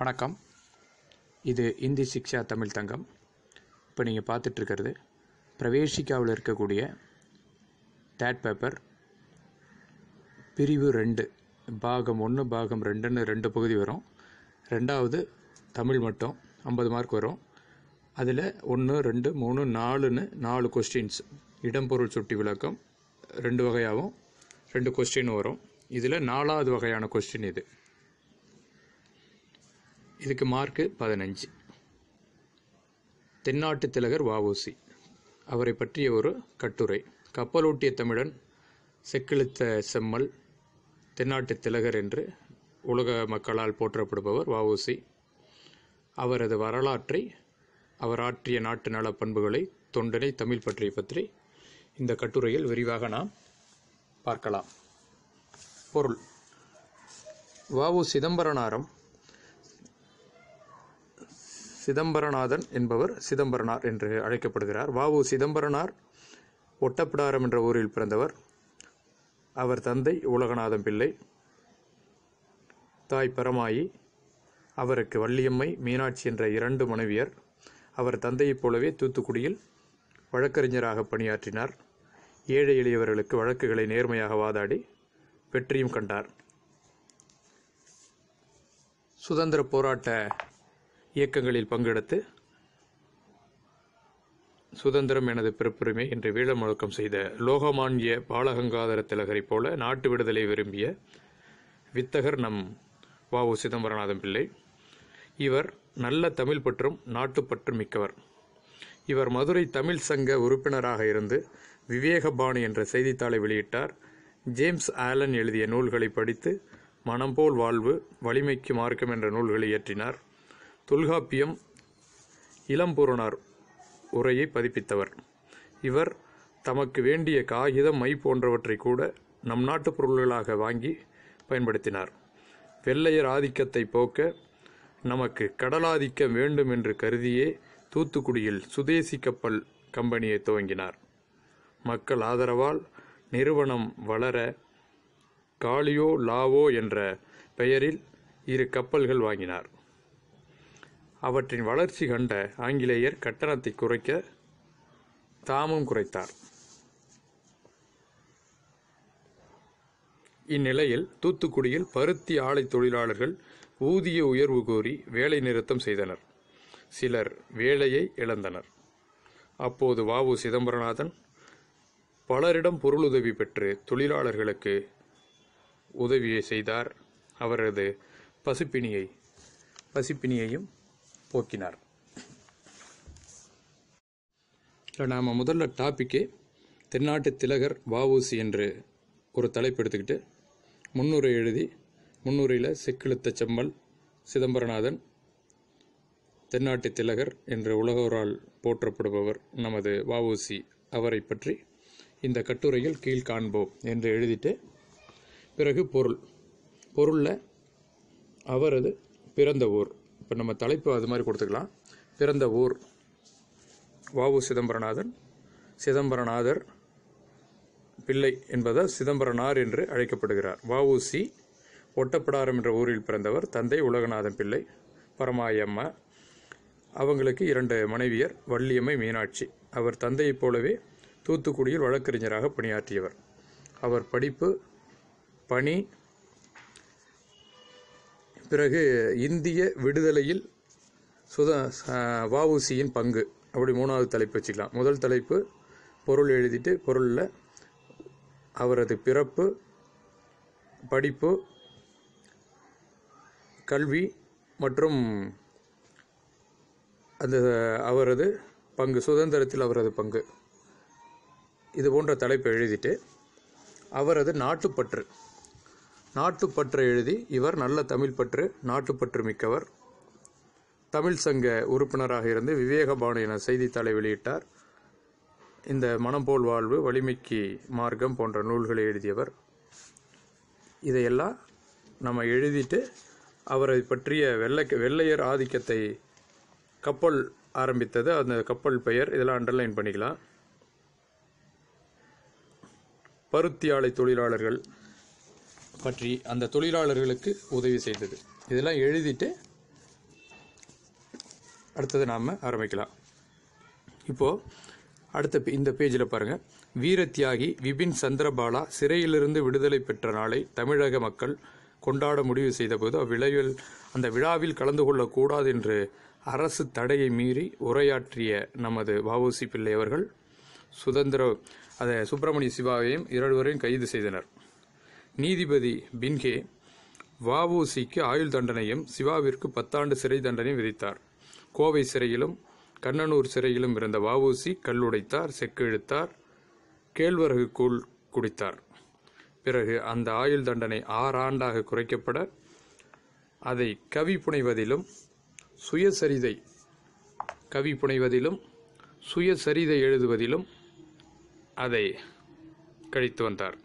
வணக்கம் இது இந்தி சிக்ஷா தமிழ் தங்கம் இப்போ நீங்கள் பார்த்துட்ருக்கிறது பிரவேசிக்காவில் இருக்கக்கூடிய தேட் பேப்பர் பிரிவு ரெண்டு பாகம் ஒன்று பாகம் ரெண்டுன்னு ரெண்டு பகுதி வரும் ரெண்டாவது தமிழ் மட்டும் ஐம்பது மார்க் வரும் அதில் ஒன்று ரெண்டு மூணு நாலுன்னு நாலு கொஸ்டின்ஸ் இடம்பொருள் சுட்டி விளக்கம் ரெண்டு வகையாகவும் ரெண்டு கொஸ்டின் வரும் இதில் நாலாவது வகையான கொஸ்டின் இது இதுக்கு மார்க்கு பதினஞ்சு தென்னாட்டு திலகர் வாவூசி அவரை பற்றிய ஒரு கட்டுரை கப்பலோட்டிய தமிழன் செக்கிழுத்த செம்மல் தென்னாட்டு திலகர் என்று உலக மக்களால் போற்றப்படுபவர் வாவூசி அவரது வரலாற்றை அவர் ஆற்றிய நாட்டு நல பண்புகளை தொண்டனை தமிழ் பற்றிய பற்றி இந்த கட்டுரையில் விரிவாக நாம் பார்க்கலாம் பொருள் வவு சிதம்பரனாரம் சிதம்பரநாதன் என்பவர் சிதம்பரனார் என்று அழைக்கப்படுகிறார் வாவு சிதம்பரனார் ஒட்டப்பிடாரம் என்ற ஊரில் பிறந்தவர் அவர் தந்தை உலகநாதம் பிள்ளை தாய் பரமாயி அவருக்கு வள்ளியம்மை மீனாட்சி என்ற இரண்டு மனைவியர் அவர் தந்தையைப் போலவே தூத்துக்குடியில் வழக்கறிஞராக பணியாற்றினார் ஏழை எளியவர்களுக்கு வழக்குகளை நேர்மையாக வாதாடி வெற்றியும் கண்டார் சுதந்திர போராட்ட இயக்கங்களில் பங்கெடுத்து சுதந்திரம் எனது பிறப்புரிமை என்று வீழ முழக்கம் செய்த லோகமானிய பாலகங்காதர திலகரை போல நாட்டு விடுதலை விரும்பிய வித்தகர் நம் வாவு சிதம்பரநாதன் பிள்ளை இவர் நல்ல தமிழ் பற்றும் நாட்டுப்பற்று மிக்கவர் இவர் மதுரை தமிழ் சங்க உறுப்பினராக இருந்து விவேகபாணி என்ற செய்தித்தாளை வெளியிட்டார் ஜேம்ஸ் ஆலன் எழுதிய நூல்களை படித்து மனம் போல் வாழ்வு வலிமைக்கு மார்க்கம் என்ற நூல்களை இயற்றினார் தொல்காப்பியம் இளம்பூரணர் உரையை பதிப்பித்தவர் இவர் தமக்கு வேண்டிய காகிதம் மை போன்றவற்றை கூட நம் நாட்டுப் பொருள்களாக வாங்கி பயன்படுத்தினார் வெள்ளையர் ஆதிக்கத்தை போக்க நமக்கு கடலாதிக்கம் வேண்டும் என்று கருதியே தூத்துக்குடியில் சுதேசி கப்பல் கம்பெனியை துவங்கினார் மக்கள் ஆதரவால் நிறுவனம் வளர காலியோ லாவோ என்ற பெயரில் இரு கப்பல்கள் வாங்கினார் அவற்றின் வளர்ச்சி கண்ட ஆங்கிலேயர் கட்டணத்தை குறைக்க தாமும் குறைத்தார் இந்நிலையில் தூத்துக்குடியில் பருத்தி ஆலை தொழிலாளர்கள் ஊதிய உயர்வு கோரி வேலை நிறுத்தம் செய்தனர் சிலர் வேலையை இழந்தனர் அப்போது வாவு சிதம்பரநாதன் பலரிடம் பொருளுதவி பெற்று தொழிலாளர்களுக்கு உதவியை செய்தார் அவரது பசுப்பிணியை பசிப்பிணியையும் போக்கினார் இல்லை நாம் முதல்ல டாப்பிக்கே தென்னாட்டு திலகர் வாவூசி என்று ஒரு தலைப்பு எடுத்துக்கிட்டு முன்னுரை எழுதி முன்னுரையில் செக்கிழுத்த செம்மல் சிதம்பரநாதன் தென்னாட்டு திலகர் என்று உலகோரால் போற்றப்படுபவர் நமது வாவூசி அவரை பற்றி இந்த கட்டுரையில் கீழ் காண்போம் என்று எழுதிட்டு பிறகு பொருள் பொருளில் அவரது பிறந்த ஊர் இப்போ நம்ம தலைப்பு அது மாதிரி கொடுத்துக்கலாம் பிறந்த ஊர் வாவு சிதம்பரநாதன் சிதம்பரநாதர் பிள்ளை என்பதால் சிதம்பரனார் என்று அழைக்கப்படுகிறார் வவுசி ஒட்டப்படாரம் என்ற ஊரில் பிறந்தவர் தந்தை உலகநாதன் பிள்ளை பரமாயம்மா அவங்களுக்கு இரண்டு மனைவியர் வள்ளியம்மை மீனாட்சி அவர் தந்தையைப் போலவே தூத்துக்குடியில் வழக்கறிஞராக பணியாற்றியவர் அவர் படிப்பு பணி பிறகு இந்திய விடுதலையில் சுதா வஉசியின் பங்கு அப்படி மூணாவது தலைப்பு வச்சுக்கலாம் முதல் தலைப்பு பொருள் எழுதிட்டு பொருளில் அவரது பிறப்பு படிப்பு கல்வி மற்றும் அந்த அவரது பங்கு சுதந்திரத்தில் அவரது பங்கு இது போன்ற தலைப்பை எழுதிட்டு அவரது நாட்டுப்பற்று நாட்டுப்பற்று எழுதி இவர் நல்ல தமிழ் பற்று நாட்டுப்பற்று மிக்கவர் தமிழ் சங்க உறுப்பினராக இருந்து விவேகபானு என செய்தித்தாளை வெளியிட்டார் இந்த மனம் போல் வாழ்வு வலிமைக்கு மார்க்கம் போன்ற நூல்களை எழுதியவர் இதையெல்லாம் நம்ம எழுதிட்டு அவரை பற்றிய வெள்ளை வெள்ளையர் ஆதிக்கத்தை கப்பல் ஆரம்பித்தது அந்த கப்பல் பெயர் இதெல்லாம் அண்டர்லைன் பண்ணிக்கலாம் பருத்தி ஆலை தொழிலாளர்கள் பற்றி அந்த தொழிலாளர்களுக்கு உதவி செய்தது இதெல்லாம் எழுதிட்டு அடுத்தது நாம் ஆரம்பிக்கலாம் இப்போது அடுத்த இந்த பேஜில் பாருங்கள் வீரத்தியாகி விபின் சந்திரபாலா சிறையிலிருந்து விடுதலை பெற்ற நாளை தமிழக மக்கள் கொண்டாட முடிவு செய்தபோது அவ்விழாவில் அந்த விழாவில் கலந்து கொள்ளக்கூடாது என்று அரசு தடையை மீறி உரையாற்றிய நமது வாவுசி பிள்ளை அவர்கள் சுதந்திர அதை சுப்பிரமணிய சிவாவையும் வரையும் கைது செய்தனர் நீதிபதி பின்ஹே வஉசிக்கு ஆயுள் தண்டனையும் சிவாவிற்கு பத்தாண்டு சிறை தண்டனையும் விதித்தார் கோவை சிறையிலும் கண்ணனூர் சிறையிலும் இருந்த வஉசி கல்லுடைத்தார் செக்கு இழுத்தார் கேழ்வரகு கூழ் குடித்தார் பிறகு அந்த ஆயுள் தண்டனை ஆறு ஆண்டாக குறைக்கப்பட அதை கவி புனைவதிலும் சுயசரிதை கவி புனைவதிலும் சுயசரிதை எழுதுவதிலும் அதை கழித்து வந்தார்